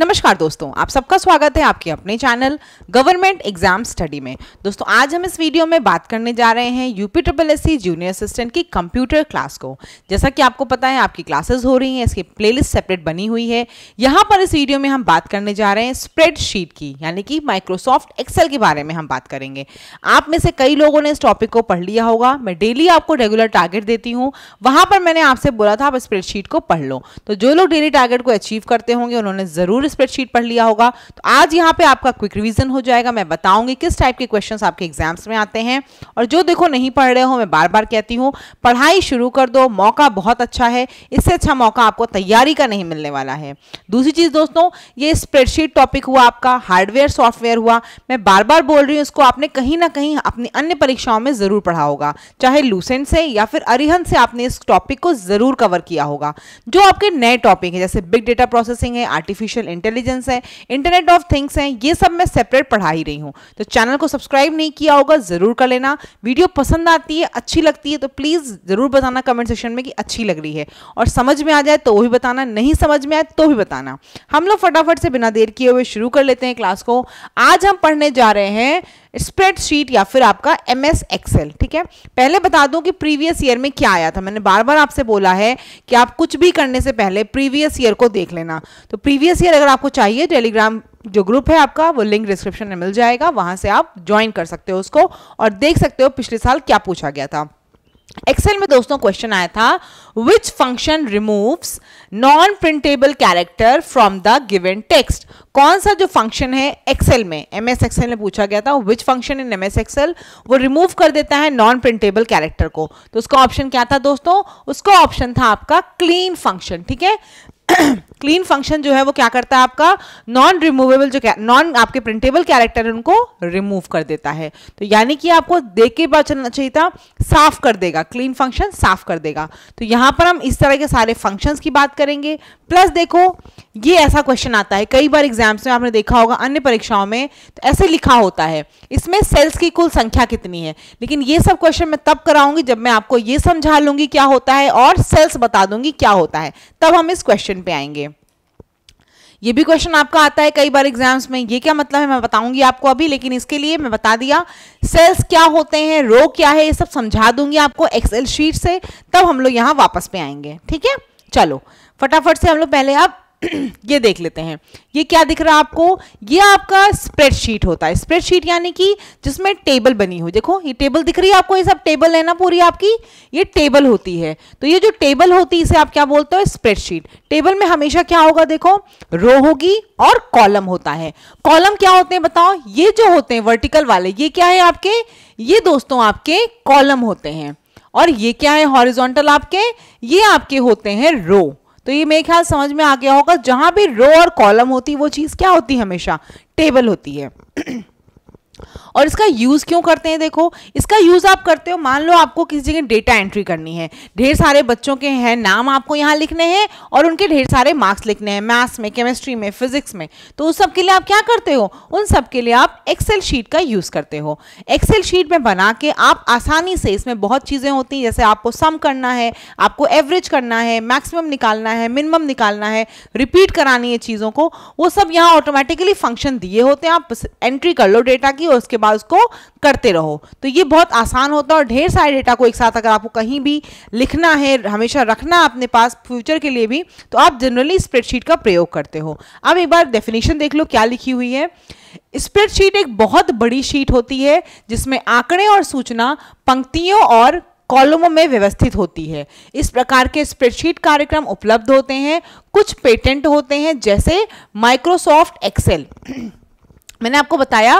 नमस्कार दोस्तों आप सबका स्वागत है आपके अपने चैनल गवर्नमेंट एग्जाम स्टडी में दोस्तों आज हम इस वीडियो में बात करने जा रहे हैं UP triple S junior assistant की कंप्यूटर क्लास को जैसा कि आपको पता है आपकी क्लासेस हो रही हैं इसकी प्लेलिस्ट सेपरेट बनी हुई है यहाँ पर इस वीडियो में हम बात करने जा रहे हैं स्प्रेडशीट की यानी कि माइक्रोसॉफ्ट एक्सेल के बारे में हम बात करेंगे आप में से कई लोगों ने इस टॉपिक को पढ़ लिया होगा मैं डेली आपको रेगुलर टारगेट देती हूँ वहाँ पर मैंने आपसे बोला था आप स्प्रेडशीट को पढ़ लो तो जो लोग डेली टारगेट को अचीव करते होंगे उन्होंने ज़रूर फुल स्प्रेडशीट पढ़ लिया होगा तो आज यहाँ पे आपका क्विक रिवीजन हो जाएगा मैं बताऊंगी किस टाइप के क्वेश्चंस आपके एग्जाम्स में आते हैं और जो देखो नहीं पढ़ रहे हो मैं बार बार कहती हूँ पढ़ाई शुरू कर दो मौका बहुत अच्छा है इससे अच्छा मौका आपको तैयारी का नहीं मिलने वाला है दूसरी चीज़ दोस्तों ये स्प्रेडशीट टॉपिक हुआ आपका हार्डवेयर सॉफ्टवेयर हुआ मैं बार बार बोल रही हूँ इसको आपने कहीं ना कहीं अपनी अन्य परीक्षाओं में ज़रूर पढ़ा होगा चाहे लूसेंट से या फिर अरिहन से आपने इस टॉपिक को ज़रूर कवर किया होगा जो आपके नए टॉपिक है जैसे बिग डेटा प्रोसेसिंग है आर्टिफिशियल इंटेलिजेंस है इंटरनेट ऑफ थिंग्स हैं ये सब मैं सेपरेट पढ़ा ही रही हूँ तो चैनल को सब्सक्राइब नहीं किया होगा ज़रूर कर लेना वीडियो पसंद आती है अच्छी लगती है तो प्लीज़ ज़रूर बताना कमेंट सेक्शन में कि अच्छी लग रही है और समझ में आ जाए तो भी बताना नहीं समझ में आए तो भी बताना हम लोग फटाफट से बिना देर किए हुए शुरू कर लेते हैं क्लास को आज हम पढ़ने जा रहे हैं स्प्रेडशीट या फिर आपका एम एस एक्सेल ठीक है पहले बता दूं कि प्रीवियस ईयर में क्या आया था मैंने बार बार आपसे बोला है कि आप कुछ भी करने से पहले प्रीवियस ईयर को देख लेना तो प्रीवियस ईयर अगर आपको चाहिए टेलीग्राम जो ग्रुप है आपका वो लिंक डिस्क्रिप्शन में मिल जाएगा वहां से आप ज्वाइन कर सकते हो उसको और देख सकते हो पिछले साल क्या पूछा गया था एक्सेल में दोस्तों क्वेश्चन आया था which function removes non printable character from the given text कौन सा जो फंक्शन है एक्सेल में एम एस एक्सेल में पूछा गया था which function in M S Excel वो रिमूव कर देता है नॉन प्रिंटेबल कैरेक्टर को तो उसका ऑप्शन क्या था दोस्तों उसका ऑप्शन था आपका क्लीन फंक्शन ठीक है क्लीन फंक्शन जो है वो क्या करता है आपका नॉन रिमूवेबल जो नॉन आपके प्रिंटेबल कैरेक्टर है उनको रिमूव कर देता है तो यानी कि आपको देख के बचना चाहिए था साफ कर देगा क्लीन फंक्शन साफ कर देगा तो यहां पर हम इस तरह के सारे फंक्शंस की बात करेंगे प्लस देखो ये ऐसा क्वेश्चन आता है कई बार एग्जाम्स में आपने देखा होगा अन्य परीक्षाओं में तो ऐसे लिखा होता है इसमें सेल्स की कुल संख्या कितनी है लेकिन ये सब क्वेश्चन मैं तब कराऊंगी जब मैं आपको ये समझा लूंगी क्या होता है और सेल्स बता दूंगी क्या होता है तब हम इस क्वेश्चन क्वेश्चन पे आएंगे ये भी क्वेश्चन आपका आता है कई बार एग्जाम्स में ये क्या मतलब है मैं बताऊंगी आपको अभी लेकिन इसके लिए मैं बता दिया सेल्स क्या होते हैं रो क्या है ये सब समझा दूंगी आपको एक्सेल शीट से तब हम लोग यहाँ वापस पे आएंगे ठीक है चलो फटाफट से हम लोग पहले आप ये देख लेते हैं ये क्या दिख रहा है आपको ये आपका स्प्रेडशीट होता है स्प्रेडशीट यानी कि जिसमें टेबल बनी हो देखो ये टेबल दिख रही है आपको ये सब टेबल है ना पूरी आपकी ये टेबल होती है तो ये जो टेबल होती है इसे आप क्या बोलते हो स्प्रेडशीट टेबल में हमेशा क्या होगा देखो रो होगी और कॉलम होता है कॉलम क्या होते हैं बताओ ये जो होते हैं वर्टिकल वाले ये क्या है आपके ये दोस्तों आपके कॉलम होते हैं और ये क्या है हॉरिजोंटल आपके ये आपके होते हैं रो तो ये मेरे ख्याल समझ में आ गया होगा जहां भी रो और कॉलम होती है वो चीज़ क्या होती है हमेशा टेबल होती है और इसका यूज़ क्यों करते हैं देखो इसका यूज़ आप करते हो मान लो आपको किसी जगह डेटा एंट्री करनी है ढेर सारे बच्चों के हैं नाम आपको यहाँ लिखने हैं और उनके ढेर सारे मार्क्स लिखने हैं मैथ्स में केमिस्ट्री में फिजिक्स में तो उस सब के लिए आप क्या करते हो उन सब के लिए आप एक्सेल शीट का यूज़ करते हो एक्सेल शीट में बना के आप आसानी से इसमें बहुत चीज़ें होती हैं जैसे आपको सम करना है आपको एवरेज करना है मैक्सिमम निकालना है मिनिमम निकालना है रिपीट करानी है चीज़ों को वो सब यहाँ ऑटोमेटिकली फंक्शन दिए होते हैं आप एंट्री कर लो डेटा की और उसके उसके बाद उसको करते रहो तो ये बहुत आसान होता है और ढेर सारे डेटा को एक साथ अगर आपको कहीं भी लिखना है हमेशा रखना अपने पास फ्यूचर के लिए भी तो आप जनरली स्प्रेडशीट का प्रयोग करते हो अब एक बार डेफिनेशन देख लो क्या लिखी हुई है स्प्रेडशीट एक बहुत बड़ी शीट होती है जिसमें आंकड़े और सूचना पंक्तियों और कॉलमों में व्यवस्थित होती है इस प्रकार के स्प्रेडशीट कार्यक्रम उपलब्ध होते हैं कुछ पेटेंट होते हैं जैसे माइक्रोसॉफ्ट एक्सेल मैंने आपको बताया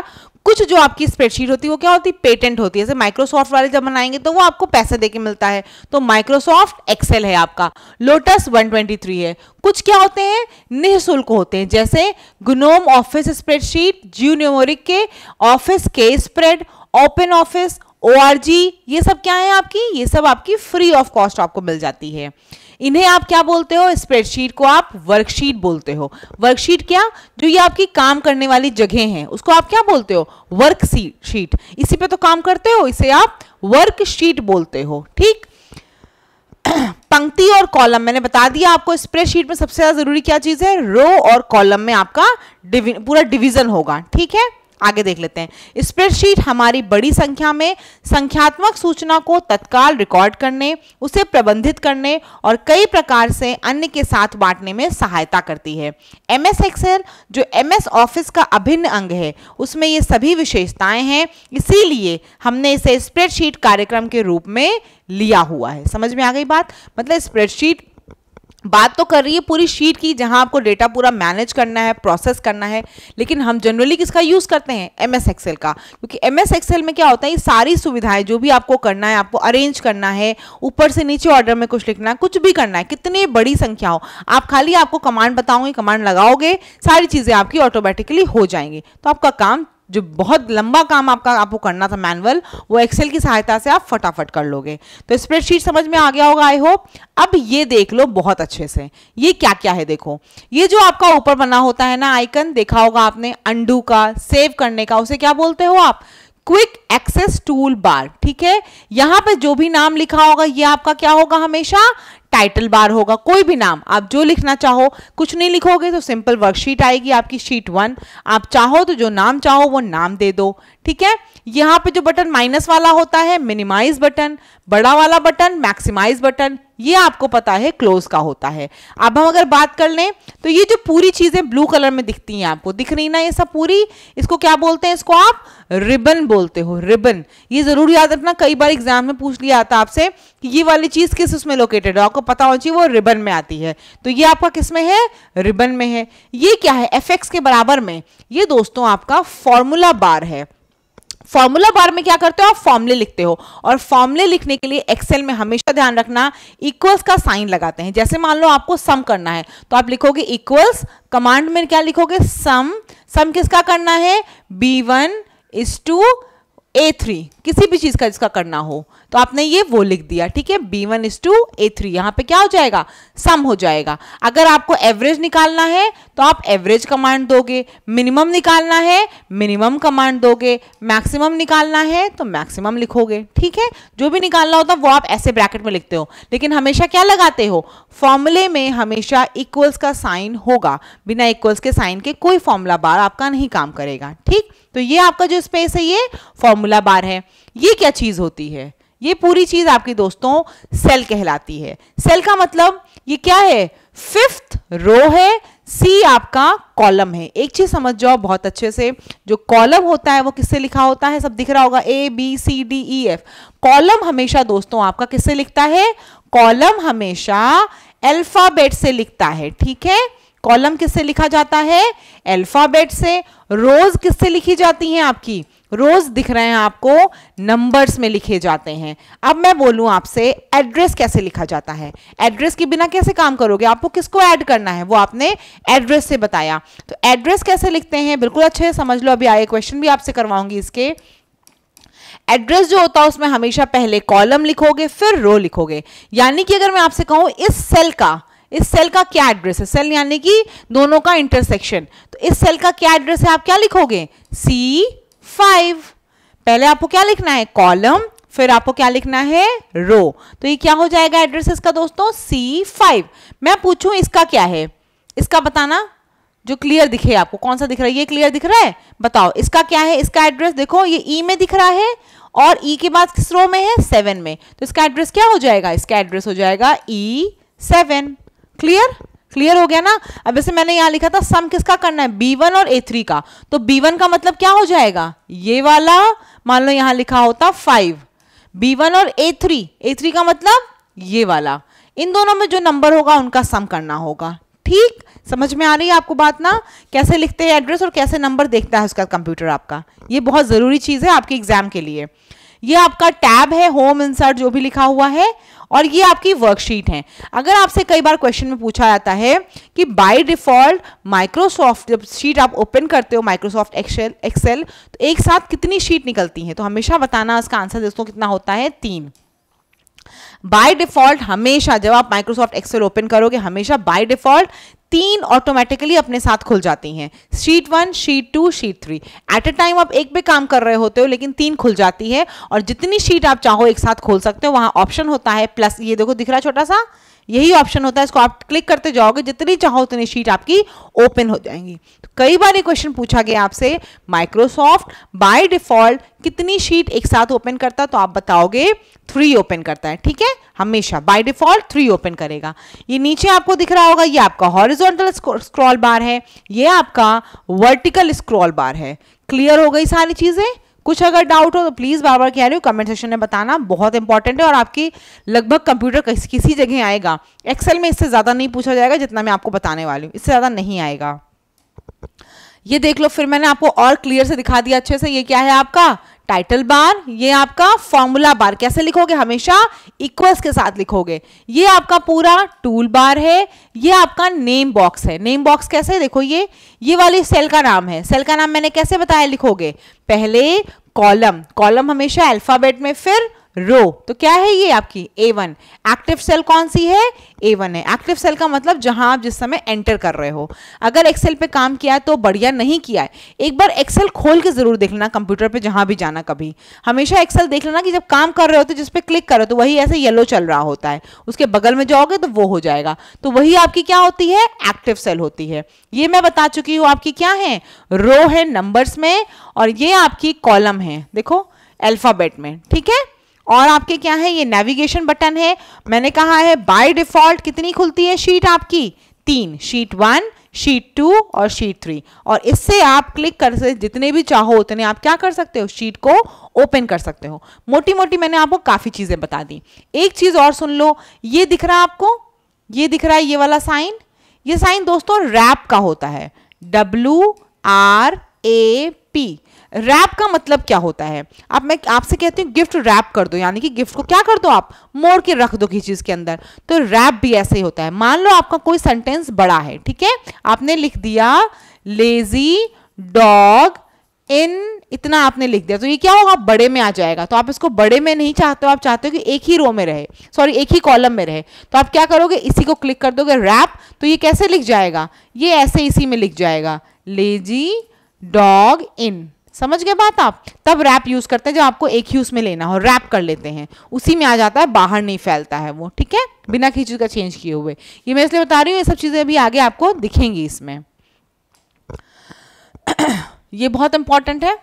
कुछ जो आपकी स्प्रेडशीट होती है वो क्या होती है पेटेंट होती है जैसे माइक्रोसॉफ्ट वाले जब बनाएंगे तो वो आपको पैसे देके मिलता है तो माइक्रोसॉफ्ट एक्सेल है आपका लोटस 123 है कुछ क्या होते हैं निःशुल्क होते हैं जैसे गुनोम ऑफिस स्प्रेडशीट ज्यू न्यूमोरिक के ऑफिस के स्प्रेड ओपन ऑफिस ओ ये सब क्या है आपकी ये सब आपकी फ्री ऑफ कॉस्ट आपको मिल जाती है इन्हें आप क्या बोलते हो स्प्रेडशीट को आप वर्कशीट बोलते हो वर्कशीट क्या जो ये आपकी काम करने वाली जगह है उसको आप क्या बोलते हो वर्कशीट इसी पे तो काम करते हो इसे आप वर्कशीट बोलते हो ठीक पंक्ति और कॉलम मैंने बता दिया आपको स्प्रेडशीट में सबसे ज्यादा जरूरी क्या चीज है रो और कॉलम में आपका डिवि, पूरा डिविजन होगा ठीक है आगे देख लेते हैं स्प्रेडशीट हमारी बड़ी संख्या में संख्यात्मक सूचना को तत्काल रिकॉर्ड करने उसे प्रबंधित करने और कई प्रकार से अन्य के साथ बांटने में सहायता करती है एम एस एक्सेल जो एम एस ऑफिस का अभिन्न अंग है उसमें ये सभी विशेषताएं हैं इसीलिए हमने इसे स्प्रेडशीट कार्यक्रम के रूप में लिया हुआ है समझ में आ गई बात मतलब स्प्रेडशीट बात तो कर रही है पूरी शीट की जहां आपको डेटा पूरा मैनेज करना है प्रोसेस करना है लेकिन हम जनरली किसका यूज़ करते हैं एम एस एक्सेल का क्योंकि एम एस एक्सेल में क्या होता है ये सारी सुविधाएं जो भी आपको करना है आपको अरेंज करना है ऊपर से नीचे ऑर्डर में कुछ लिखना है कुछ भी करना है कितनी बड़ी संख्या हो आप खाली आपको कमांड बताओगे कमांड लगाओगे सारी चीज़ें आपकी ऑटोमेटिकली हो जाएंगी तो आपका काम जो बहुत लंबा काम आपका आपको करना था मैनुअल वो एक्सेल की सहायता से आप फटाफट कर लोगे तो स्प्रेडशीट समझ में आ गया होगा आई होप अब ये देख लो बहुत अच्छे से ये क्या क्या है देखो ये जो आपका ऊपर बना होता है ना आइकन देखा होगा आपने अंडू का सेव करने का उसे क्या बोलते हो आप क्विक एक्सेस टूल बार ठीक है यहां पे जो भी नाम लिखा होगा ये आपका क्या होगा हमेशा टाइटल बार होगा कोई भी नाम आप जो लिखना चाहो कुछ नहीं लिखोगे तो सिंपल वर्कशीट आएगी आपकी शीट वन आप चाहो तो जो नाम चाहो वो नाम दे दो ठीक है यहाँ पे जो बटन माइनस वाला होता है मिनिमाइज बटन बड़ा वाला बटन मैक्सिमाइज बटन ये आपको पता है क्लोज का होता है अब हम अगर बात कर लें तो ये जो पूरी चीज़ें ब्लू कलर में दिखती हैं आपको दिख रही ना ये सब पूरी इसको क्या बोलते हैं इसको आप रिबन बोलते हो रिबन ये ज़रूर याद रखना कई बार एग्जाम में पूछ लिया आता आपसे कि ये वाली चीज़ किस उसमें लोकेटेड है आपको पता होना चाहिए वो रिबन में आती है तो ये आपका किस में है रिबन में है ये क्या है एफ के बराबर में ये दोस्तों आपका फॉर्मूला बार है फॉर्मूला बार में क्या करते हो आप फॉर्मूले लिखते हो और फॉर्मूले लिखने के लिए एक्सेल में हमेशा ध्यान रखना इक्वल्स का साइन लगाते हैं जैसे मान लो आपको सम करना है तो आप लिखोगे इक्वल्स कमांड में क्या लिखोगे सम सम किसका करना है B one is to A three किसी भी चीज़ का इसका करना हो तो आपने ये वो लिख दिया ठीक है B one is to A three यहाँ पे क्या हो जाएगा सम हो जाएगा अगर आपको एवरेज निकालना है तो आप एवरेज कमांड दोगे मिनिमम निकालना है मिनिमम कमांड दोगे मैक्सिमम निकालना है तो मैक्सिमम लिखोगे ठीक है जो भी निकालना होता है वो आप ऐसे ब्रैकेट में लिखते हो लेकिन हमेशा क्या लगाते हो फॉर्मूले में हमेशा इक्वल्स का साइन होगा बिना इक्वल्स के साइन के कोई फॉर्मूला बार आपका नहीं काम करेगा ठीक तो ये आपका जो स्पेस है ये फॉर्मूला बार है ये क्या चीज़ होती है ये पूरी चीज आपकी दोस्तों सेल कहलाती है सेल का मतलब ये क्या है फिफ्थ रो है सी आपका कॉलम है एक चीज समझ जाओ बहुत अच्छे से जो कॉलम होता है वो किससे लिखा होता है सब दिख रहा होगा A B C D E F column हमेशा दोस्तों आपका किससे लिखता है कॉलम हमेशा अल्फाबेट से लिखता है ठीक है कॉलम किससे लिखा जाता है अल्फाबेट से रोज किससे लिखी जाती है आपकी रोज दिख रहे हैं आपको नंबर्स में लिखे जाते हैं अब मैं बोलूं आपसे एड्रेस कैसे लिखा जाता है एड्रेस के बिना कैसे काम करोगे आपको किसको ऐड करना है वो आपने एड्रेस से बताया तो एड्रेस कैसे लिखते हैं बिल्कुल अच्छे समझ लो अभी आए क्वेश्चन भी आपसे करवाऊंगी इसके एड्रेस जो होता है उसमें हमेशा पहले कॉलम लिखोगे फिर रो लिखोगे यानी कि अगर मैं आपसे कहूं इस सेल का इस सेल का क्या एड्रेस है सेल यानी कि दोनों का इंटरसेक्शन तो इस सेल का क्या एड्रेस है आप क्या लिखोगे सी फाइव पहले आपको क्या लिखना है कॉलम फिर आपको क्या लिखना है रो तो ये क्या हो जाएगा एड्रेस इसका दोस्तों सी फाइव मैं पूछूं इसका क्या है इसका बताना जो क्लियर दिखे आपको कौन सा दिख रहा है ये क्लियर दिख रहा है बताओ इसका क्या है इसका एड्रेस देखो ये ई e में दिख रहा है और ई e के बाद किस रो में है सेवन में तो इसका एड्रेस क्या हो जाएगा इसका एड्रेस हो जाएगा ई सेवन क्लियर क्लियर हो गया ना अब जैसे मैंने यहां लिखा था सम किसका करना है बी वन और ए थ्री का तो बी वन का मतलब क्या हो जाएगा ये वाला मान लो यहां लिखा होता फाइव बी वन और ए थ्री ए थ्री का मतलब ये वाला इन दोनों में जो नंबर होगा उनका सम करना होगा ठीक समझ में आ रही है आपको बात ना कैसे लिखते हैं एड्रेस और कैसे नंबर देखता है उसका कंप्यूटर आपका ये बहुत ज़रूरी चीज़ है आपके एग्जाम के लिए ये आपका टैब है होम इंसर्ट जो भी लिखा हुआ है और ये आपकी वर्कशीट है अगर आपसे कई बार क्वेश्चन में पूछा जाता है कि बाय डिफॉल्ट माइक्रोसॉफ्ट जब शीट आप ओपन करते हो माइक्रोसॉफ्ट एक्सेल एक्सेल तो एक साथ कितनी शीट निकलती है तो हमेशा बताना इसका आंसर दोस्तों कितना होता है तीन बाय डिफॉल्ट हमेशा जब आप माइक्रोसॉफ्ट एक्सेल ओपन करोगे हमेशा बाय डिफॉल्ट तीन ऑटोमेटिकली अपने साथ खुल जाती हैं sheet one sheet two sheet three at a time आप एक भी काम कर रहे होते हो लेकिन तीन खुल जाती है और जितनी शीट आप चाहो एक साथ खोल सकते हो वहां ऑप्शन होता है प्लस ये देखो दिख रहा है छोटा सा यही ऑप्शन होता है इसको आप क्लिक करते जाओगे जितनी चाहो उतनी शीट आपकी ओपन हो जाएंगी तो कई बार ये क्वेश्चन पूछा गया आपसे माइक्रोसॉफ्ट बाय डिफॉल्ट कितनी शीट एक साथ ओपन करता है तो आप बताओगे थ्री ओपन करता है ठीक है हमेशा बाय डिफॉल्ट थ्री ओपन करेगा ये नीचे आपको दिख रहा होगा ये आपका हॉरिजोनटल स्क्रॉल बार है ये आपका वर्टिकल स्क्रॉल बार है क्लियर हो गई सारी चीज़ें कुछ अगर डाउट हो तो प्लीज़ बार बार कह रही हूँ कमेंट सेक्शन में बताना बहुत इंपॉर्टेंट है और आपकी लगभग कंप्यूटर किस, किसी जगह आएगा एक्सेल में इससे ज़्यादा नहीं पूछा जाएगा जितना मैं आपको बताने वाली हूँ इससे ज़्यादा नहीं आएगा ये देख लो फिर मैंने आपको और क्लियर से दिखा दिया अच्छे से ये क्या है आपका टाइटल बार ये आपका फॉर्मूला बार कैसे लिखोगे हमेशा इक्वल्स के साथ लिखोगे ये आपका पूरा टूल बार है ये आपका नेम बॉक्स है नेम बॉक्स कैसे देखो ये ये वाली सेल का नाम है सेल का नाम मैंने कैसे बताया लिखोगे पहले कॉलम कॉलम हमेशा अल्फाबेट में फिर रो तो क्या है ये आपकी ए वन एक्टिव सेल कौन सी है ए वन है एक्टिव सेल का मतलब जहां आप जिस समय एंटर कर रहे हो अगर एक्सेल पे काम किया है तो बढ़िया नहीं किया है एक बार एक्सेल खोल के जरूर देख लेना कंप्यूटर पे जहां भी जाना कभी हमेशा एक्सेल देख लेना कि जब काम कर रहे हो तो जिस पे क्लिक करो तो वही ऐसे येलो चल रहा होता है उसके बगल में जाओगे तो वो हो जाएगा तो वही आपकी क्या होती है एक्टिव सेल होती है ये मैं बता चुकी हूँ आपकी क्या है रो है नंबर्स में और ये आपकी कॉलम है देखो अल्फाबेट में ठीक है और आपके क्या है ये नेविगेशन बटन है मैंने कहा है बाय डिफॉल्ट कितनी खुलती है शीट आपकी तीन शीट वन शीट टू और शीट थ्री और इससे आप क्लिक कर से जितने भी चाहो उतने आप क्या कर सकते हो शीट को ओपन कर सकते हो मोटी मोटी मैंने आपको काफ़ी चीज़ें बता दी एक चीज़ और सुन लो ये दिख रहा है आपको ये दिख रहा है ये वाला साइन ये साइन दोस्तों रैप का होता है W R A P wrap का मतलब क्या होता है आप मैं आपसे कहती हूँ गिफ्ट रैप कर दो यानी कि गिफ्ट को क्या कर दो आप मोड़ के रख दो किसी चीज़ के अंदर तो रैप भी ऐसे ही होता है मान लो आपका कोई सेंटेंस बड़ा है ठीक है आपने लिख दिया लेजी डॉग इन इतना आपने लिख दिया तो ये क्या होगा बड़े में आ जाएगा तो आप इसको बड़े में नहीं चाहते हो आप चाहते हो कि एक ही रो में रहे सॉरी एक ही कॉलम में रहे तो आप क्या करोगे इसी को क्लिक कर दोगे रैप तो ये कैसे लिख जाएगा ये ऐसे इसी में लिख जाएगा लेजी डॉग इन समझ गए बात आप तब रैप यूज करते हैं जब आपको एक ही उसमें लेना हो रैप कर लेते हैं उसी में आ जाता है बाहर नहीं फैलता है वो ठीक है बिना किसी चीज का चेंज किए हुए ये मैं इसलिए बता रही हूँ ये सब चीजें अभी आगे आपको दिखेंगी इसमें ये बहुत इंपॉर्टेंट है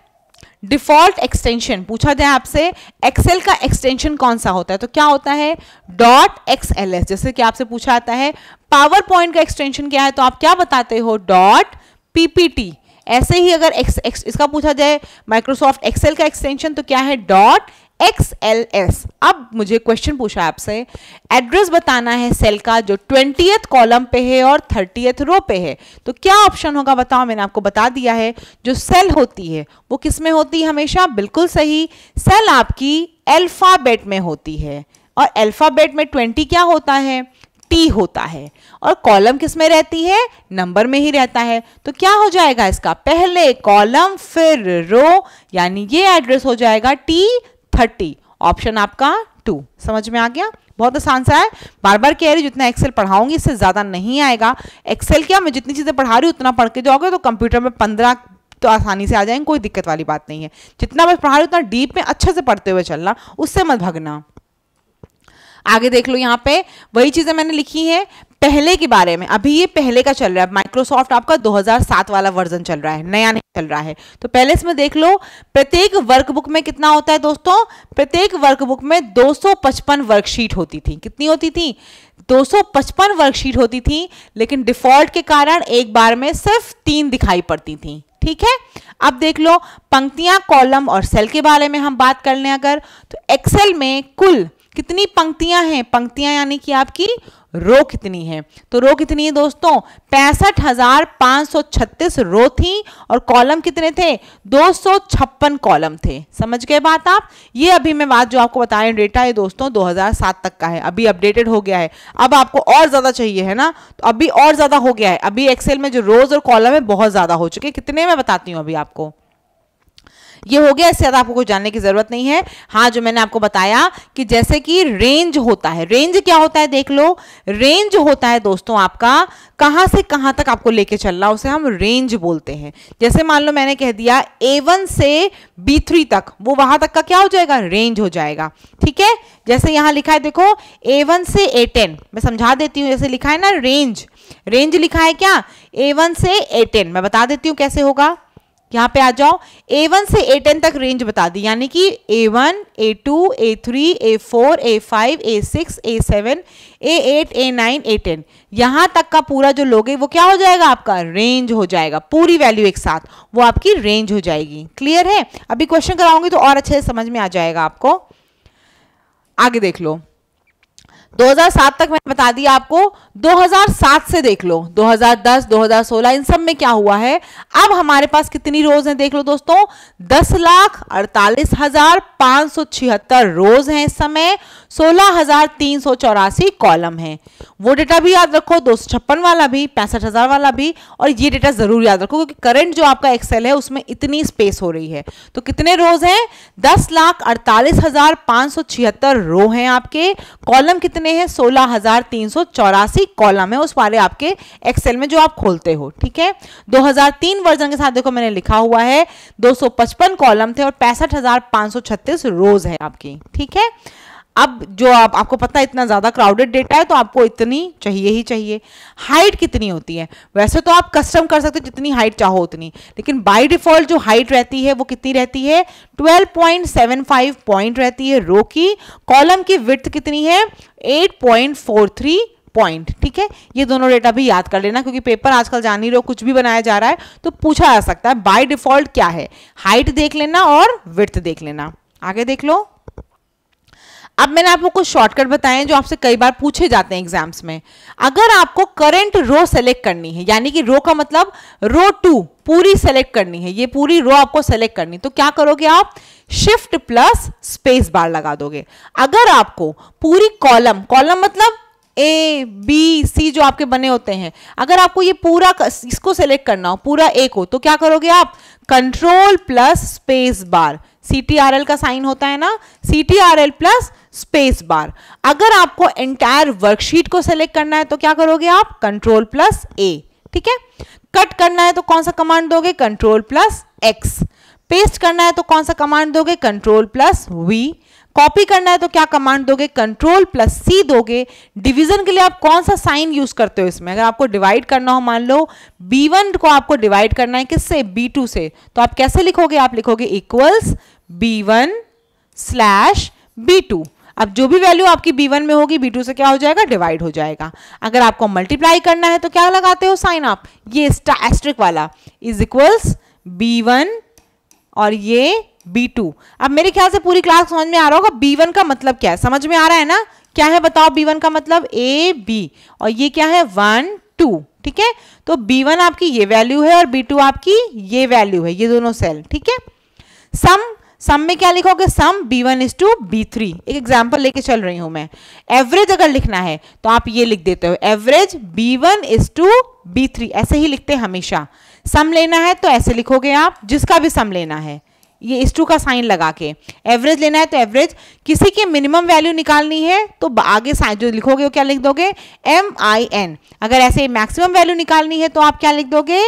डिफॉल्ट एक्सटेंशन पूछा जाए आपसे एक्सेल का एक्सटेंशन कौन सा होता है तो क्या होता है डॉट एक्स एल एस जैसे कि आपसे पूछा जाता है पावर पॉइंट का एक्सटेंशन क्या है तो आप क्या बताते हो डॉट पीपीटी ऐसे ही अगर एक्स एक्स इसका पूछा जाए माइक्रोसॉफ्ट एक्सेल का एक्सटेंशन तो क्या है डॉट एक्स एल एस अब मुझे क्वेश्चन पूछा आपसे एड्रेस बताना है सेल का जो ट्वेंटी कॉलम पे है और थर्टीथ रो पे है तो क्या ऑप्शन होगा बताओ मैंने आपको बता दिया है जो सेल होती है वो किस में होती है हमेशा बिल्कुल सही सेल आपकी अल्फ़ाबेट में होती है और अल्फ़ाबेट में ट्वेंटी क्या होता है टी होता है और कॉलम किस में रहती है नंबर में ही रहता है तो क्या हो जाएगा इसका पहले कॉलम फिर रो यानी ये एड्रेस हो जाएगा टी थर्टी ऑप्शन आपका टू समझ में आ गया बहुत आसान सा है बार बार कह रही जितना एक्सेल पढ़ाऊंगी इससे ज़्यादा नहीं आएगा एक्सेल क्या मैं जितनी चीज़ें पढ़ा रही हूँ उतना पढ़ के जाओगे तो कंप्यूटर में पंद्रह तो आसानी से आ जाएंगे कोई दिक्कत वाली बात नहीं है जितना मैं पढ़ा रही हूँ उतना डीप में अच्छे से पढ़ते हुए चलना उससे मत भगना आगे देख लो यहाँ पे वही चीज़ें मैंने लिखी है पहले के बारे में अभी ये पहले का चल रहा है माइक्रोसॉफ्ट आपका 2007 वाला वर्जन चल रहा है नया नहीं चल रहा है तो पहले इसमें देख लो प्रत्येक वर्कबुक में कितना होता है दोस्तों प्रत्येक वर्कबुक में 255 वर्कशीट होती थी कितनी होती थी 255 वर्कशीट होती थी लेकिन डिफॉल्ट के कारण एक बार में सिर्फ तीन दिखाई पड़ती थी ठीक है अब देख लो पंक्तियां कॉलम और सेल के बारे में हम बात कर लें अगर तो एक्सेल में कुल कितनी पंक्तियां हैं पंक्तियां यानी कि आपकी रो कितनी है तो रो कितनी है दोस्तों पैंसठ हजार पांच सौ छत्तीस रो थी और कॉलम कितने थे दो सौ छप्पन कॉलम थे समझ गए बात आप ये अभी मैं बात जो आपको बता रहे डेटा है दोस्तों 2007 तक का है अभी अपडेटेड हो गया है अब आपको और ज़्यादा चाहिए है ना तो अभी और ज़्यादा हो गया है अभी एक्सेल में जो रोज और कॉलम है बहुत ज़्यादा हो चुके कितने में बताती हूँ अभी आपको ये हो गया इससे ज़्यादा आपको कुछ जानने की ज़रूरत नहीं है हाँ जो मैंने आपको बताया कि जैसे कि रेंज होता है रेंज क्या होता है देख लो रेंज होता है दोस्तों आपका कहां से कहां तक आपको लेके चलना उसे हम रेंज बोलते हैं जैसे मान लो मैंने कह दिया ए वन से बी थ्री तक वो वहां तक का क्या हो जाएगा रेंज हो जाएगा ठीक है जैसे यहाँ लिखा है देखो ए वन से ए टेन मैं समझा देती हूँ जैसे लिखा है ना रेंज रेंज लिखा है क्या ए वन से ए टेन मैं बता देती हूँ कैसे होगा यहाँ पे आ जाओ A1 से A10 तक रेंज बता दी यानी कि A1, A2, A3, A4, A5, A6, A7, A8, A9, A10 यहाँ तक का पूरा जो लोगे वो क्या हो जाएगा आपका रेंज हो जाएगा पूरी वैल्यू एक साथ वो आपकी रेंज हो जाएगी क्लियर है अभी क्वेश्चन कराऊंगी तो और अच्छे से समझ में आ जाएगा आपको आगे देख लो 2007 तक मैंने बता दिया आपको 2007 से देख लो 2010 2016 इन सब में क्या हुआ है अब हमारे पास कितनी रोज हैं देख लो दोस्तों दस लाख अड़तालीस हजार पांच छिहत्तर रोज हैं इस समय सोलह हजार तीन सौ चौरासी कॉलम हैं वो डेटा भी याद रखो दो सौ छप्पन वाला भी पैंसठ हजार वाला भी और ये डेटा जरूर याद रखो क्योंकि करंट जो आपका एक्सेल है उसमें इतनी स्पेस हो रही है तो कितने रोज हैं दस लाख अड़तालीस हजार पांच सौ छिहत्तर रो हैं आपके कॉलम कितने कितने हैं सोलह हजार तीन सौ चौरासी कॉलम है उस वाले आपके एक्सेल में जो आप खोलते हो ठीक है 2003 वर्जन के साथ देखो मैंने लिखा हुआ है 255 कॉलम थे और पैंसठ हजार पांच सौ छत्तीस रोज है आपकी ठीक है अब जो आप आपको पता है इतना ज़्यादा क्राउडेड डेटा है तो आपको इतनी चाहिए ही चाहिए हाइट कितनी होती है वैसे तो आप कस्टम कर सकते हो जितनी हाइट चाहो उतनी लेकिन बाय डिफ़ॉल्ट जो हाइट रहती है वो कितनी रहती है 12.75 पॉइंट रहती है रो की कॉलम की विथ कितनी है 8.43 पॉइंट ठीक है ये दोनों डेटा भी याद कर लेना क्योंकि पेपर आजकल जान ही रहे हो कुछ भी बनाया जा रहा है तो पूछा जा सकता है बाय डिफ़ॉल्ट क्या है हाइट देख लेना और विथ देख लेना आगे देख लो अब मैंने आपको कुछ शॉर्टकट बताए हैं जो आपसे कई बार पूछे जाते हैं एग्जाम्स में अगर आपको करंट रो सेलेक्ट करनी है यानी कि रो का मतलब रो टू पूरी सेलेक्ट करनी है ये पूरी रो आपको सेलेक्ट करनी तो क्या करोगे आप शिफ्ट प्लस स्पेस बार लगा दोगे अगर आपको पूरी कॉलम कॉलम मतलब ए बी सी जो आपके बने होते हैं अगर आपको ये पूरा इसको सेलेक्ट करना हो पूरा ए को तो क्या करोगे आप control plus space bar C T R L का साइन होता है ना C T R L plus space bar अगर आपको एंटायर वर्कशीट को सेलेक्ट करना है तो क्या करोगे आप कंट्रोल प्लस ए ठीक है कट करना है तो कौन सा कमांड दोगे कंट्रोल प्लस एक्स पेस्ट करना है तो कौन सा कमांड दोगे कंट्रोल प्लस वी कॉपी करना है तो क्या कमांड दोगे कंट्रोल प्लस सी दोगे डिवीजन के लिए आप कौन सा साइन यूज करते हो इसमें अगर आपको डिवाइड करना हो मान लो बी वन को आपको डिवाइड करना है किससे बी टू से तो आप कैसे लिखोगे आप लिखोगे equals B one slash B two अब जो भी वैल्यू आपकी बी वन में होगी बी टू से क्या हो जाएगा डिवाइड हो जाएगा अगर आपको मल्टीप्लाई करना है तो क्या लगाते हो साइन आप ये एस्ट्रिक वाला इज इक्वल्स बी वन और ये बी टू अब मेरे ख्याल से पूरी क्लास समझ में आ रहा होगा बी वन का मतलब क्या है समझ में आ रहा है ना क्या है बताओ बी वन का मतलब ए बी और ये क्या है वन टू ठीक है तो बी वन आपकी ये वैल्यू है और बी टू आपकी ये वैल्यू है ये दोनों सेल ठीक है सम सम में क्या लिखोगे sum B one is to B three एक एग्जाम्पल लेके चल रही हूं मैं एवरेज अगर लिखना है तो आप ये लिख देते हो average B one is to B three ऐसे ही लिखते हैं हमेशा सम लेना है तो ऐसे लिखोगे आप जिसका भी सम लेना है ये इस टू का साइन लगा के एवरेज लेना है तो एवरेज किसी की मिनिमम वैल्यू निकालनी है तो आगे साइन जो लिखोगे वो क्या लिख दोगे एम आई एन अगर ऐसे मैक्सिमम वैल्यू निकालनी है तो आप क्या लिख दोगे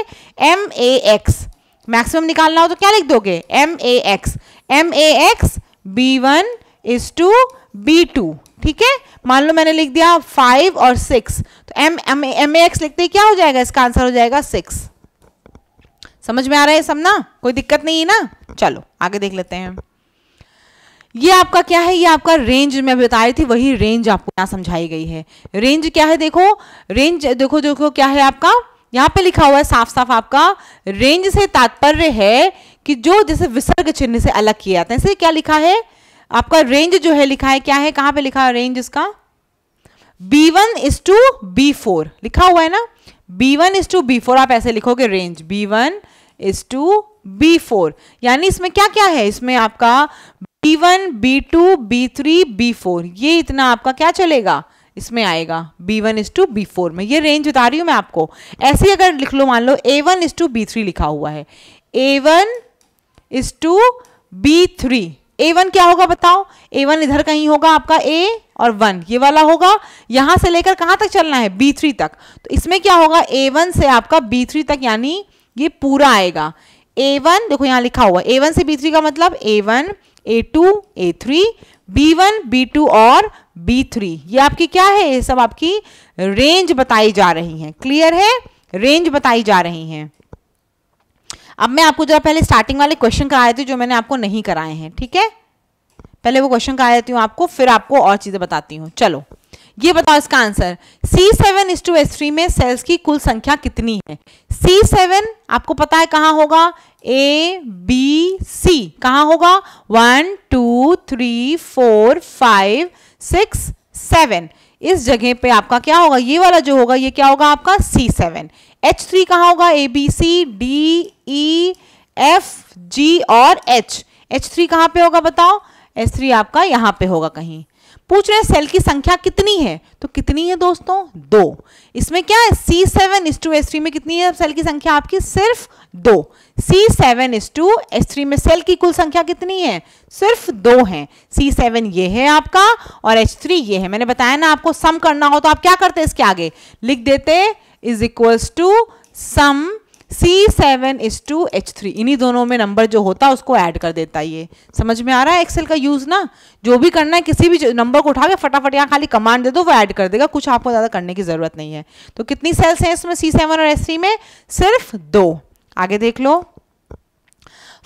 एम ए एक्स मैक्सिमम निकालना हो तो क्या लिख दोगे M A X M A X B one is to B two ठीक है मान लो मैंने लिख दिया फाइव और सिक्स तो M M M A X लिखते क्या हो जाएगा इसका आंसर हो जाएगा सिक्स समझ में आ रहा है सब ना कोई दिक्कत नहीं है ना चलो आगे देख लेते हैं ये आपका क्या है ये आपका रेंज मैं बता रही थी वही रेंज आपको यहां समझाई गई है रेंज क्या है देखो रेंज देखो देखो क्या है आपका यहाँ पे लिखा हुआ है साफ साफ आपका रेंज से तात्पर्य है कि जो जैसे विसर्ग चिन्ह से अलग किया जाता है इसे क्या लिखा है आपका रेंज जो है लिखा है क्या है कहां पे लिखा है रेंज इसका B one is to B four लिखा हुआ है ना B one is to B four आप ऐसे लिखोगे range B one is to B four यानी इसमें क्या क्या है इसमें आपका B one B two B three B four ये इतना आपका क्या चलेगा इसमें आएगा B one is to B four में ये रेंज बता रही हूं मैं आपको ऐसे अगर लिख लो मान लो A one is to B three लिखा हुआ है A one is to B three A one क्या होगा बताओ ए वन इधर कहीं होगा आपका ए और वन ये वाला होगा यहां से लेकर कहां तक चलना है बी थ्री तक तो इसमें क्या होगा ए वन से आपका बी थ्री तक यानी ये पूरा आएगा ए वन देखो यहाँ लिखा हुआ ए वन से बी थ्री का मतलब A one A two A three B one B two और बी थ्री ये आपकी क्या है ये सब आपकी रेंज बताई जा रही है क्लियर है रेंज बताई जा रही है अब मैं आपको जरा पहले स्टार्टिंग वाले क्वेश्चन कराए थे जो मैंने आपको नहीं कराए हैं ठीक है पहले वो क्वेश्चन करा देती हूँ आपको फिर आपको और चीज़ें बताती हूँ चलो ये बताओ इसका answer C seven is to S three में सेल्स की कुल संख्या कितनी है सी सेवन आपको पता है कहाँ होगा ए बी सी कहाँ होगा one two three four five six seven इस जगह पे आपका क्या होगा ये वाला जो होगा ये क्या होगा आपका सी सेवन एच थ्री कहाँ होगा A B C D E F G और एच एच थ्री कहाँ पे होगा बताओ एच थ्री आपका यहाँ पे होगा कहीं पूछ रहे हैं सेल की संख्या कितनी है तो कितनी है दोस्तों दो इसमें क्या है C seven is to S three में कितनी है सेल की संख्या आपकी सिर्फ दो C seven is to S three में सेल की कुल संख्या कितनी है सिर्फ दो है सी सेवन ये है आपका और एच थ्री ये है मैंने बताया ना आपको सम करना हो तो आप क्या करते इसके आगे लिख देते is equals to sum C seven is to H three इन्हीं दोनों में नंबर जो होता है उसको ऐड कर देता है ये समझ में आ रहा है एक्सेल का यूज़ ना जो भी करना है किसी भी नंबर को उठा के फटाफट यहाँ खाली कमांड दे दो वो ऐड कर देगा कुछ आपको ज़्यादा करने की ज़रूरत नहीं है तो कितनी सेल्स हैं इसमें सी सेवन और एच थ्री में सिर्फ दो आगे देख लो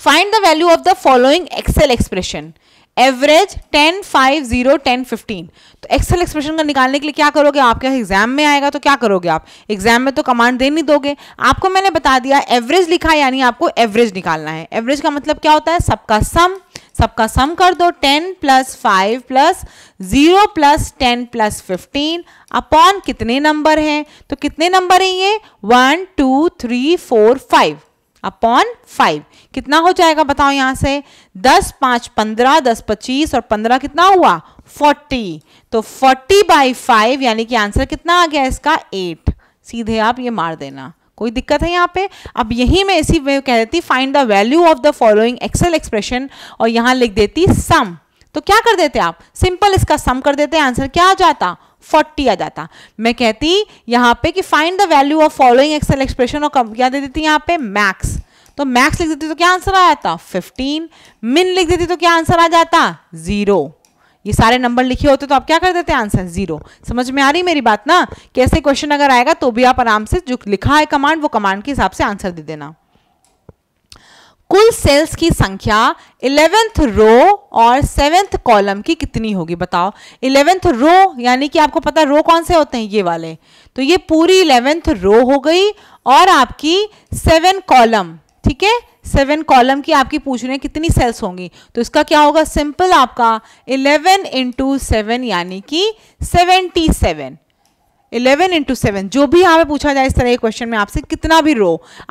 find the value of the following Excel expression average ten five zero ten fifteen तो एक्सेल एक्सप्रेशन का निकालने के लिए क्या करोगे आपके एग्जाम में आएगा तो क्या करोगे आप एग्जाम में तो कमांड दे नहीं दोगे आपको मैंने बता दिया एवरेज लिखा यानी आपको एवरेज निकालना है एवरेज का मतलब क्या होता है सबका सम सबका सम कर दो ten plus five plus zero plus ten plus fifteen upon कितने नंबर हैं तो कितने नंबर हैं ये one two three four five upon five कितना हो जाएगा बताओ यहां से दस पांच पंद्रह दस पच्चीस और पंद्रह कितना हुआ फोर्टी तो फोर्टी बाई फाइव यानी कि आंसर कितना आ गया इसका एट सीधे आप ये मार देना कोई दिक्कत है यहाँ पे अब यही मैं इसी वे कह देती find the value of the following Excel expression और यहाँ लिख देती सम तो क्या कर देते आप सिंपल इसका सम कर देते आंसर क्या आ जाता फोर्टी आ जाता मैं कहती यहाँ पे कि find the value of following Excel expression और क्या दे देती यहाँ पे मैक्स तो मैक्स लिख देती तो क्या आंसर आ जाता फिफ्टीन मिन लिख देती तो क्या आंसर आ जाता जीरो ये सारे नंबर लिखे होते तो आप क्या कर देते आंसर जीरो समझ में आ रही मेरी बात ना कैसे क्वेश्चन अगर आएगा तो भी आप आराम से जो लिखा है कमांड वो कमांड के हिसाब से आंसर दे देना कुल सेल्स की संख्या इलेवेंथ रो और सेवेंथ कॉलम की कितनी होगी बताओ इलेवेंथ रो यानी कि आपको पता रो कौन से होते हैं ये वाले तो ये पूरी इलेवेंथ रो हो गई और आपकी सेवन कॉलम ठीक है सेवन कॉलम की आपकी पूछ रहे हैं कितनी सेल्स होंगी तो इसका क्या होगा सिंपल आपका इलेवन इंटू सेवन यानी कि seventy seven eleven into seven जो भी यहाँ पे पूछा जाए इस तरह के क्वेश्चन में आपसे कितना भी रो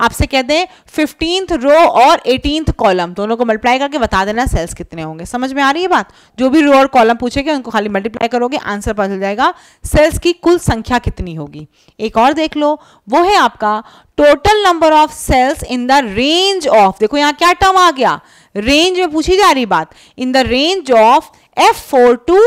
आपसे कहते हैं फिफ्टींथ रो और एटीनथ कॉलम दोनों को मल्टीप्लाई करके बता देना सेल्स कितने होंगे समझ में आ रही है बात जो भी रो और कॉलम पूछेगा उनको खाली मल्टीप्लाई करोगे आंसर पता चल जाएगा सेल्स की कुल संख्या कितनी होगी एक और देख लो वो है आपका total number of cells in the range of देखो यहाँ क्या टर्म आ गया रेंज में पूछी जा रही बात in the range of F four to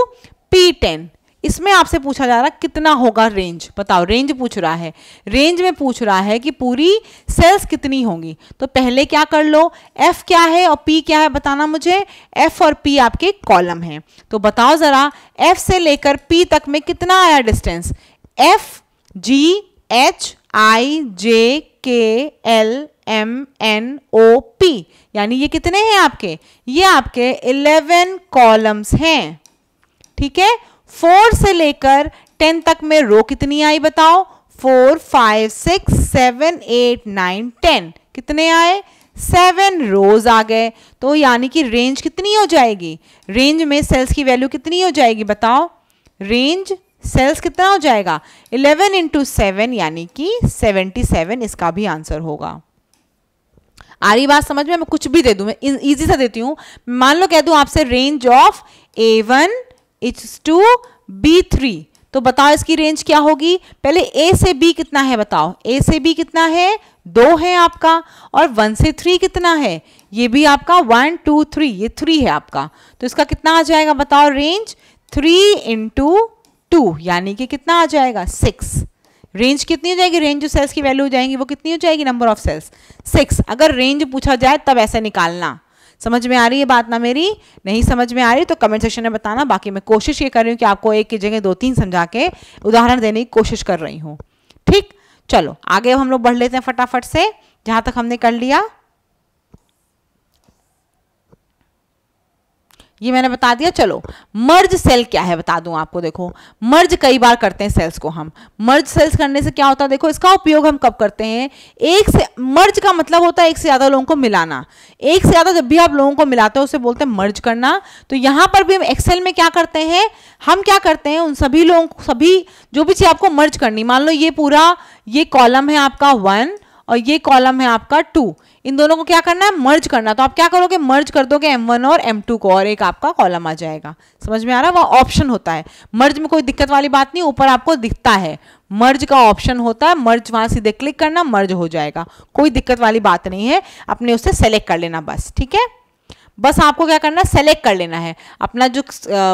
P ten इसमें आपसे पूछा जा रहा कितना होगा रेंज बताओ रेंज पूछ रहा है रेंज में पूछ रहा है कि पूरी सेल्स कितनी होंगी तो पहले क्या कर लो एफ क्या है और पी क्या है बताना मुझे एफ और पी आपके कॉलम है तो बताओ ज़रा एफ से लेकर पी तक में कितना आया distance F G H I J K L M N O P यानी ये कितने हैं आपके ये आपके 11 कॉलम्स हैं ठीक है फोर से लेकर टेन तक में रो कितनी आई बताओ four five six seven eight nine ten कितने आए सेवन रोज आ गए तो यानी कि रेंज कितनी हो जाएगी रेंज में सेल्स की वैल्यू कितनी हो जाएगी बताओ रेंज सेल्स कितना हो जाएगा इलेवन इंटू सेवन यानी कि सेवन इसका भी आंसर होगा आ रही बात समझ में मैं कुछ भी दे दूँ मैं इजी सा देती हूँ मान लो कह दू आपसे range of A one it's to B three तो बताओ इसकी रेंज क्या होगी पहले ए से बी कितना है बताओ ए से बी कितना है दो है आपका और वन से थ्री कितना है ये भी आपका वन टू थ्री ये थ्री है आपका तो इसका कितना आ जाएगा बताओ रेंज थ्री इंटू टू यानी कि कितना आ जाएगा सिक्स रेंज कितनी हो जाएगी रेंज जो सेल्स की वैल्यू हो जाएंगी वो कितनी हो जाएगी नंबर ऑफ सेल्स सिक्स अगर रेंज पूछा जाए तब ऐसे निकालना समझ में आ रही है बात ना मेरी नहीं समझ में आ रही तो कमेंट सेक्शन में बताना बाकी मैं कोशिश ये कर रही हूँ कि आपको एक की जगह दो तीन समझा के उदाहरण देने की कोशिश कर रही हूँ ठीक चलो आगे हम लोग बढ़ लेते हैं फटाफट से जहाँ तक हमने कर लिया ये मैंने बता दिया चलो मर्ज सेल क्या है बता दूं आपको देखो मर्ज कई बार करते हैं सेल्स को हम मर्ज सेल्स करने से क्या होता है देखो इसका उपयोग हम कब करते हैं एक से मर्ज का मतलब होता है एक से ज़्यादा लोगों को मिलाना एक से ज़्यादा जब भी आप लोगों को मिलाते हो उसे बोलते हैं मर्ज करना तो यहां पर भी हम एक्सेल में क्या करते हैं हम क्या करते हैं उन सभी लोगों को सभी जो भी चीज़ आपको मर्ज करनी मान लो ये पूरा ये कॉलम है आपका वन और ये कॉलम है आपका टू इन दोनों को क्या करना है मर्ज करना तो आप क्या करोगे मर्ज कर दोगे एम वन और एम टू को और एक आपका कॉलम आ जाएगा समझ में आ रहा है वह ऑप्शन होता है मर्ज में कोई दिक्कत वाली बात नहीं ऊपर आपको दिखता है मर्ज का ऑप्शन होता है मर्ज वहां सीधे क्लिक करना मर्ज हो जाएगा कोई दिक्कत वाली बात नहीं है अपने उसे सेलेक्ट कर लेना बस ठीक है बस आपको क्या करना है सेलेक्ट कर लेना है अपना जो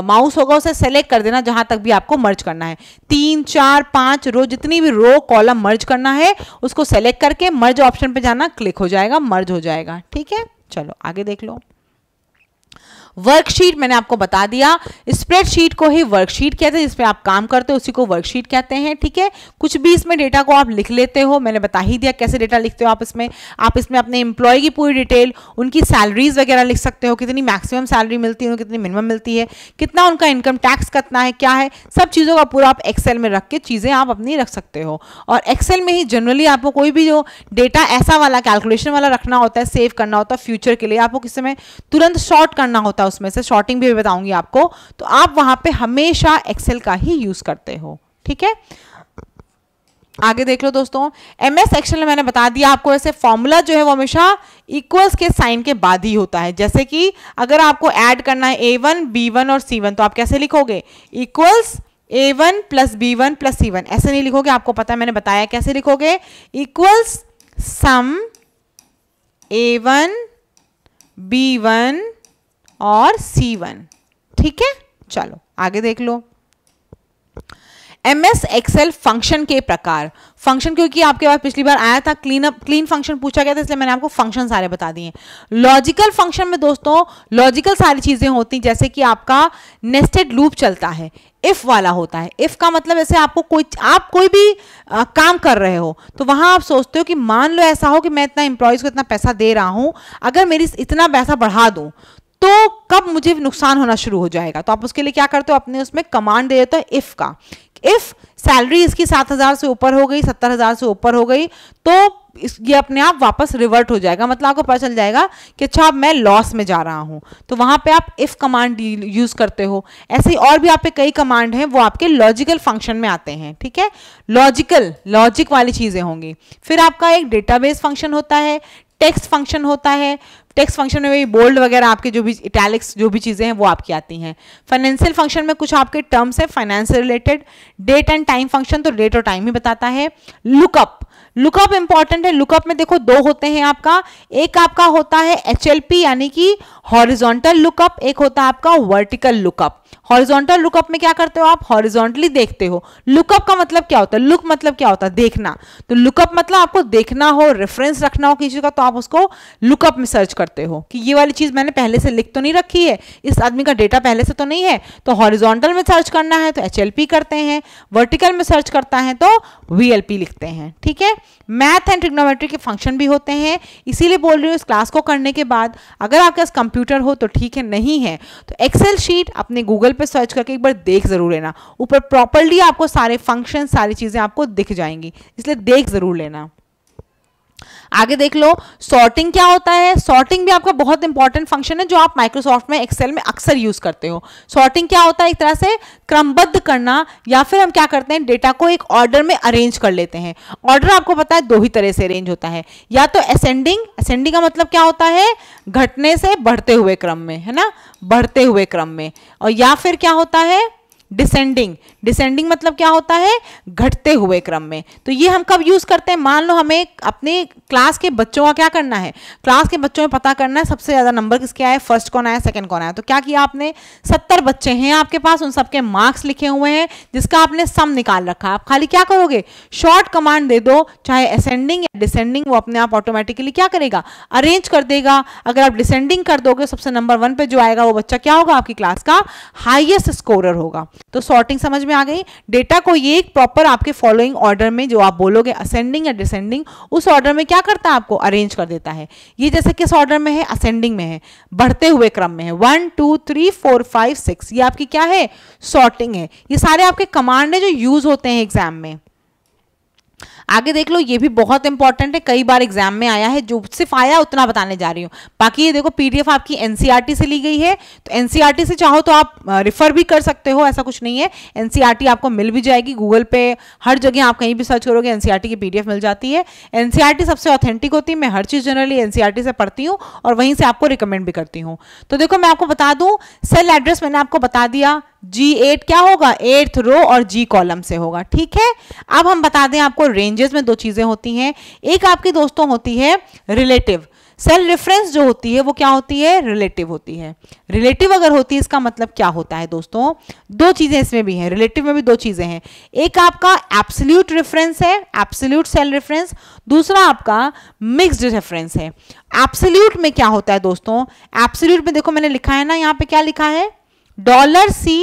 माउस होगा उसे सेलेक्ट कर देना जहां तक भी आपको मर्ज करना है तीन चार पांच रो जितनी भी रो कॉलम मर्ज करना है उसको सेलेक्ट करके मर्ज ऑप्शन पे जाना क्लिक हो जाएगा मर्ज हो जाएगा ठीक है चलो आगे देख लो वर्कशीट मैंने आपको बता दिया स्प्रेडशीट को ही वर्कशीट कहते हैं जिसमें आप काम करते हो उसी को वर्कशीट कहते हैं ठीक है कुछ भी इसमें डेटा को आप लिख लेते हो मैंने बता ही दिया कैसे डेटा लिखते हो आप इसमें आप इसमें अपने इंप्लॉय की पूरी डिटेल उनकी सैलरीज वगैरह लिख सकते हो कितनी मैक्सिमम सैलरी मिलती है कितनी मिनिमम मिलती है कितना उनका इनकम टैक्स कितना है क्या है सब चीज़ों का पूरा आप एक्सेल में रख के चीज़ें आप अपनी रख सकते हो और एक्सेल में ही जनरली आपको कोई भी जो डेटा ऐसा वाला कैलकुलेशन वाला रखना होता है सेव करना होता है फ्यूचर के लिए आपको किसी में तुरंत शॉर्ट करना होता है होता है उसमें से शॉर्टिंग भी बताऊंगी आपको तो आप वहां पे हमेशा एक्सेल का ही यूज करते हो ठीक है आगे देख लो दोस्तों एम एस एक्सेल मैंने बता दिया आपको ऐसे फॉर्मूला जो है वो हमेशा इक्वल्स के साइन के बाद ही होता है जैसे कि अगर आपको ऐड करना है ए वन बी वन और सी वन तो आप कैसे लिखोगे equals A one plus B one plus C one ऐसे नहीं लिखोगे आपको पता है मैंने बताया कैसे लिखोगे equals sum A one B one और सी वन ठीक है चलो आगे देख लो एम एस एक्सएल फंक्शन के प्रकार फंक्शन क्योंकि आपके पास पिछली बार आया था क्लीन अप क्लीन फंक्शन पूछा गया था इसलिए मैंने आपको फंक्शन सारे बता दिए लॉजिकल फंक्शन में दोस्तों लॉजिकल सारी चीज़ें होती जैसे कि आपका नेस्टेड लूप चलता है इफ़ वाला होता है इफ़ का मतलब ऐसे आपको कोई आप कोई भी आ, काम कर रहे हो तो वहां आप सोचते हो कि मान लो ऐसा हो कि मैं इतना एम्प्लॉयज़ को इतना पैसा दे रहा हूं अगर मेरी इतना पैसा बढ़ा दू तो कब मुझे नुकसान होना शुरू हो जाएगा तो आप उसके लिए क्या करते हो अपने उसमें कमांड दे देते हो इफ का इफ सैलरी इसकी सात हजार से ऊपर हो गई सत्तर हजार से ऊपर हो गई तो ये अपने आप वापस रिवर्ट हो जाएगा मतलब आपको पता चल जाएगा कि अच्छा अब मैं लॉस में जा रहा हूं तो वहां पे आप इफ़ कमांड यूज़ करते हो ऐसे और भी आप पे कई कमांड हैं वो आपके लॉजिकल फंक्शन में आते हैं ठीक है लॉजिकल लॉजिक वाली चीज़ें होंगी फिर आपका एक डेटाबेस फंक्शन होता है टेक्स्ट फंक्शन होता है टेक्स फंक्शन में भी बोल्ड वगैरह आपके जो भी इटैलिक्स जो भी चीज़ें हैं वो आपकी आती हैं फाइनेंशियल फंक्शन में कुछ आपके टर्म्स है finance related date and time function तो डेट और टाइम ही बताता है लुकअप लुकअप इंपॉर्टेंट है लुकअप में देखो दो होते हैं आपका एक आपका होता है एच यानी कि हॉरिजॉन्टल लुकअप एक होता है आपका वर्टिकल लुकअप हॉरिजॉन्टल लुकअप में क्या करते हो आप हॉरिजॉन्टली देखते हो लुकअप का मतलब क्या होता है लुक मतलब क्या होता है देखना तो लुकअप मतलब आपको देखना हो रेफरेंस रखना हो किसी का तो आप उसको लुकअप में सर्च करते हो कि ये वाली चीज़ मैंने पहले से लिख तो नहीं रखी है इस आदमी का डेटा पहले से तो नहीं है तो हॉरिजोंटल में सर्च करना है तो एच करते हैं वर्टिकल में सर्च करता है तो वी लिखते हैं ठीक है मैथ एंड ट्रिग्नोमेट्री के फंक्शन भी होते हैं इसीलिए बोल रही हूँ इस क्लास को करने के बाद अगर आपके पास कंप्यूटर हो तो ठीक है नहीं है तो एक्सेल शीट अपने गूगल पर सर्च करके एक बार देख ज़रूर लेना ऊपर प्रॉपरली आपको सारे फंक्शन सारी चीज़ें आपको दिख जाएंगी इसलिए देख ज़रूर लेना आगे देख लो सॉर्टिंग क्या होता है सॉर्टिंग भी आपका बहुत इंपॉर्टेंट फंक्शन है जो आप माइक्रोसॉफ्ट में एक्सेल में अक्सर यूज करते हो सॉर्टिंग क्या होता है एक तरह से क्रमबद्ध करना या फिर हम क्या करते हैं डेटा को एक ऑर्डर में अरेंज कर लेते हैं ऑर्डर आपको पता है दो ही तरह से अरेंज होता है या तो असेंडिंग असेंडिंग का मतलब क्या होता है घटने से बढ़ते हुए क्रम में है ना बढ़ते हुए क्रम में और या फिर क्या होता है डिसेंडिंग डिसेंडिंग मतलब क्या होता है घटते हुए क्रम में तो ये हम कब यूज़ करते हैं मान लो हमें अपने क्लास के बच्चों का क्या करना है क्लास के बच्चों में पता करना है सबसे ज़्यादा नंबर किसके आए फर्स्ट कौन आया सेकंड कौन आया तो क्या किया आपने सत्तर बच्चे हैं आपके पास उन सबके मार्क्स लिखे हुए हैं जिसका आपने सम निकाल रखा है आप खाली क्या करोगे शॉर्ट कमांड दे दो चाहे असेंडिंग या डिसेंडिंग वो अपने आप ऑटोमेटिकली क्या करेगा अरेंज कर देगा अगर आप डिसेंडिंग कर दोगे सबसे नंबर वन पे जो आएगा वो बच्चा क्या होगा आपकी क्लास का हाइएस्ट स्कोर होगा तो सॉर्टिंग समझ में आ गई डेटा को ये एक प्रॉपर आपके फॉलोइंग ऑर्डर में जो आप बोलोगे असेंडिंग या डिसेंडिंग उस ऑर्डर में क्या करता है आपको अरेंज कर देता है ये जैसे किस ऑर्डर में है असेंडिंग में है बढ़ते हुए क्रम में है one two three four five six ये आपकी क्या है सॉर्टिंग है ये सारे आपके कमांड है जो यूज होते हैं एग्जाम में आगे देख लो ये भी बहुत इंपॉर्टेंट है कई बार एग्जाम में आया है जो सिर्फ आया उतना बताने जा रही हूँ बाकी ये देखो पीडीएफ आपकी एनसीईआरटी e से ली गई है तो एनसीईआरटी e से चाहो तो आप रिफर भी कर सकते हो ऐसा कुछ नहीं है एनसीईआरटी e आपको मिल भी जाएगी गूगल पे हर जगह आप कहीं भी सर्च करोगे एनसीईआरटी की पीडीएफ मिल जाती है एनसीईआरटी सबसे ऑथेंटिक होती है मैं हर चीज़ जनरली एनसीईआरटी से पढ़ती हूँ और वहीं से आपको रिकमेंड भी करती हूँ तो देखो मैं आपको बता दूँ सेल एड्रेस मैंने आपको बता दिया जी एट क्या होगा एट्थ रो और जी कॉलम से होगा ठीक है अब हम बता दें आपको रेंजेस में दो चीज़ें होती हैं एक आपकी दोस्तों होती है रिलेटिव सेल रेफरेंस जो होती है वो क्या होती है रिलेटिव होती है रिलेटिव अगर होती है इसका मतलब क्या होता है दोस्तों दो चीज़ें इसमें भी हैं रिलेटिव में भी दो चीज़ें हैं एक आपका एप्सल्यूट रेफरेंस है एप्सल्यूट सेल रेफरेंस दूसरा आपका मिक्स्ड रेफरेंस है एप्सल्यूट में क्या होता है दोस्तों एप्सल्यूट में देखो मैंने लिखा है ना यहाँ पे क्या लिखा है डॉलर सी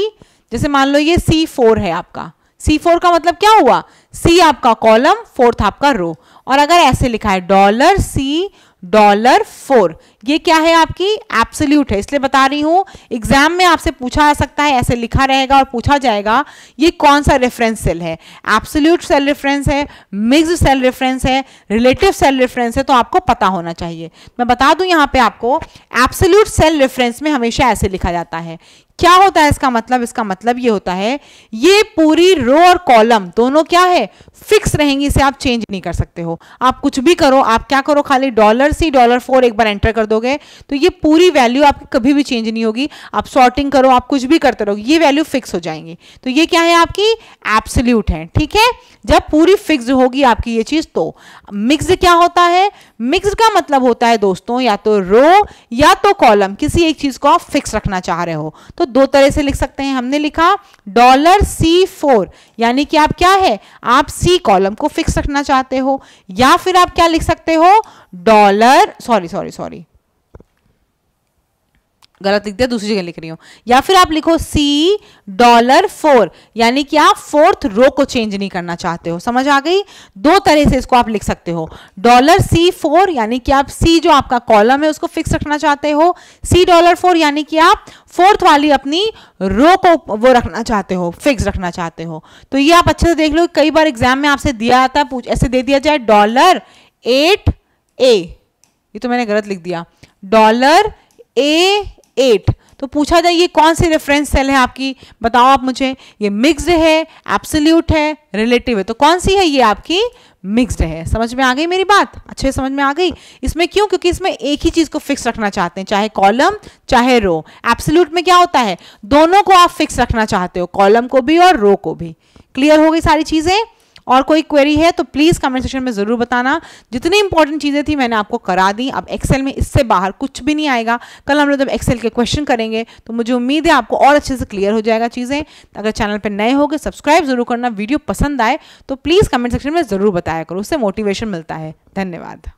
जैसे मान लो ये सी फोर है आपका सी फोर का मतलब क्या हुआ सी आपका कॉलम फोर्थ आपका रो और अगर ऐसे लिखा है डॉलर सी डॉलर फोर ये क्या है आपकी एप्सल्यूट है इसलिए बता रही हूं एग्जाम में आपसे पूछा जा सकता है ऐसे लिखा रहेगा और पूछा जाएगा ये कौन सा रेफरेंस सेल है एप्सल्यूट सेल रेफरेंस है मिक्स सेल रेफरेंस है रिलेटिव सेल रेफरेंस है तो आपको पता होना चाहिए मैं बता दू यहां पे आपको एप्सल्यूट सेल रेफरेंस में हमेशा ऐसे लिखा जाता है क्या होता है इसका मतलब इसका मतलब ये होता है ये पूरी रो और कॉलम दोनों क्या है फिक्स रहेंगी इसे आप चेंज नहीं कर सकते हो आप कुछ भी करो आप क्या करो खाली डॉलर सी डॉलर फोर एक बार एंटर कर दो दोगे तो ये पूरी वैल्यू आपकी कभी भी चेंज नहीं होगी आप सॉर्टिंग करो आप कुछ भी करते रहोगे ये वैल्यू फिक्स हो जाएंगी तो ये क्या है आपकी एप्सल्यूट है ठीक है जब पूरी फिक्स होगी आपकी ये चीज़ तो मिक्स क्या होता है मिक्स का मतलब होता है दोस्तों या तो रो या तो कॉलम किसी एक चीज़ को आप फिक्स रखना चाह रहे हो तो दो तरह से लिख सकते हैं हमने लिखा डॉलर सी फोर यानी कि आप क्या है आप सी कॉलम को फिक्स रखना चाहते हो या फिर आप क्या लिख सकते हो डॉलर सॉरी सॉरी सॉरी गलत लिख दिया दूसरी जगह लिख रही हूँ या फिर आप लिखो सी डॉलर फोर यानी कि आप फोर्थ रो को चेंज नहीं करना चाहते हो समझ आ गई दो तरह से इसको आप लिख सकते हो डॉलर सी फोर यानी कि आप सी जो आपका कॉलम है उसको फिक्स रखना चाहते हो सी डॉलर फोर यानी कि आप फोर्थ वाली अपनी रो को वो रखना चाहते हो फिक्स रखना चाहते हो तो ये आप अच्छे से देख लो कई बार एग्जाम में आपसे दिया आता है ऐसे दे दिया जाए डॉलर एट ए ये तो मैंने गलत लिख दिया डॉलर ए एट तो पूछा जाए ये कौन सी रेफरेंस सेल है आपकी बताओ आप मुझे ये मिक्स्ड है एब्सोल्यूट है रिलेटिव है तो कौन सी है ये आपकी मिक्सड है समझ में आ गई मेरी बात अच्छे समझ में आ गई इसमें क्यों क्योंकि इसमें एक ही चीज़ को फिक्स रखना चाहते हैं चाहे कॉलम चाहे रो एब्सोल्यूट में क्या होता है दोनों को आप फिक्स रखना चाहते हो कॉलम को भी और रो को भी क्लियर हो गई सारी चीज़ें और कोई क्वेरी है तो प्लीज़ कमेंट सेक्शन में ज़रूर बताना जितनी इंपॉर्टेंट चीज़ें थी मैंने आपको करा दी अब एक्सेल में इससे बाहर कुछ भी नहीं आएगा कल हम लोग जब एक्सेल के क्वेश्चन करेंगे तो मुझे उम्मीद है आपको और अच्छे से क्लियर हो जाएगा चीज़ें अगर चैनल पर नए हो गए सब्सक्राइब ज़रूर करना वीडियो पसंद आए तो प्लीज़ कमेंट सेक्शन में ज़रूर बताया करो उससे मोटिवेशन मिलता है धन्यवाद